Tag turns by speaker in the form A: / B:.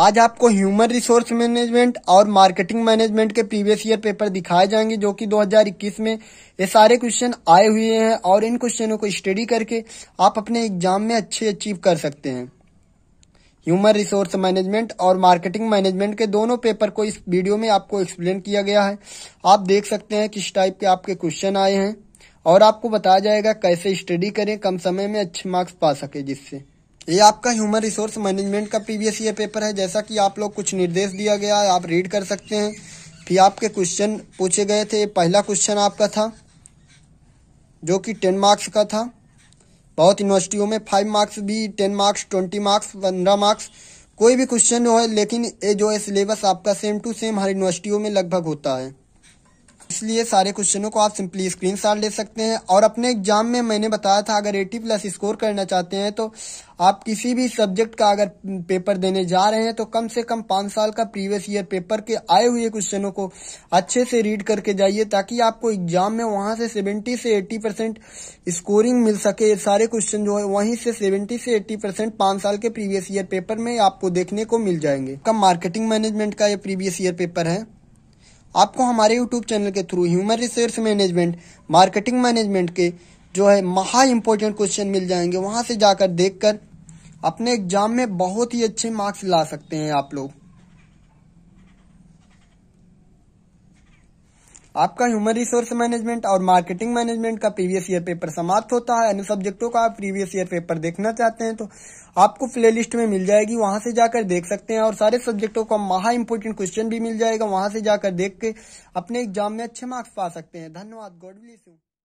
A: आज आपको human resource management और मार्केटिंग मैनेजमेंट के प्रीवियस ईयर पेपर दिखाए जाएंगे जो कि 2021 में ये सारे क्वेश्चन आए हुए हैं और इन क्वेश्चनों को स्टडी करके आप अपने एग्जाम में अच्छे अचीव कर सकते हैं ह्यूमन रिसोर्स मैनेजमेंट और मार्केटिंग मैनेजमेंट के दोनों पेपर को इस वीडियो में आपको एक्सप्लेन किया गया है आप देख सकते हैं किस टाइप के आपके क्वेश्चन आए हैं और आपको बताया जाएगा कैसे स्टडी करें कम समय में अच्छे मार्क्स पा सके जिससे ये आपका ह्यूमन रिसोर्स मैनेजमेंट का पी ये पेपर है जैसा कि आप लोग कुछ निर्देश दिया गया है आप रीड कर सकते हैं फिर आपके क्वेश्चन पूछे गए थे पहला क्वेश्चन आपका था जो कि टेन मार्क्स का था बहुत यूनिवर्सिटियों में फाइव मार्क्स भी टेन मार्क्स ट्वेंटी मार्क्स पंद्रह मार्क्स कोई भी क्वेश्चन हो है लेकिन ये जो है सिलेबस आपका सेम टू सेम हर यूनिवर्सिटियों में लगभग होता है इसलिए सारे क्वेश्चनों को आप सिंपली स्क्रीन ले सकते हैं और अपने एग्जाम में मैंने बताया था अगर एटी प्लस स्कोर करना चाहते हैं तो आप किसी भी सब्जेक्ट का अगर पेपर देने जा रहे हैं तो कम से कम पांच साल का प्रीवियस ईयर पेपर के आए हुए क्वेश्चनों को अच्छे से रीड करके जाइए ताकि आपको एग्जाम में वहां से सेवेंटी से एट्टी परसेंट स्कोरिंग मिल सके ये सारे क्वेश्चन जो है वहीं से सेवेंटी से एट्टी परसेंट पांच साल के प्रीवियस ईयर पेपर में आपको देखने को मिल जाएंगे कम मार्केटिंग मैनेजमेंट का ये प्रीवियस ईयर पेपर है आपको हमारे यूट्यूब चैनल के through human resource management marketing management के जो है महा इम्पोर्टेंट क्वेश्चन मिल जाएंगे वहाँ से जाकर देखकर अपने एग्जाम में बहुत ही अच्छे मार्क्स ला सकते हैं आप लोग आपका ह्यूमन रिसोर्स मैनेजमेंट और मार्केटिंग मैनेजमेंट का प्रीवियस ईयर पेपर समाप्त होता है अन्य सब्जेक्टों का आप प्रीवियस ईयर पेपर देखना चाहते हैं तो आपको प्लेलिस्ट में मिल जाएगी वहां से जाकर देख सकते हैं और सारे सब्जेक्टों का महा इंपोर्टेंट क्वेश्चन भी मिल जाएगा वहां से जाकर देख के अपने एग्जाम में अच्छे मार्क्स पा सकते हैं धन्यवाद गॉड ब्लेस यू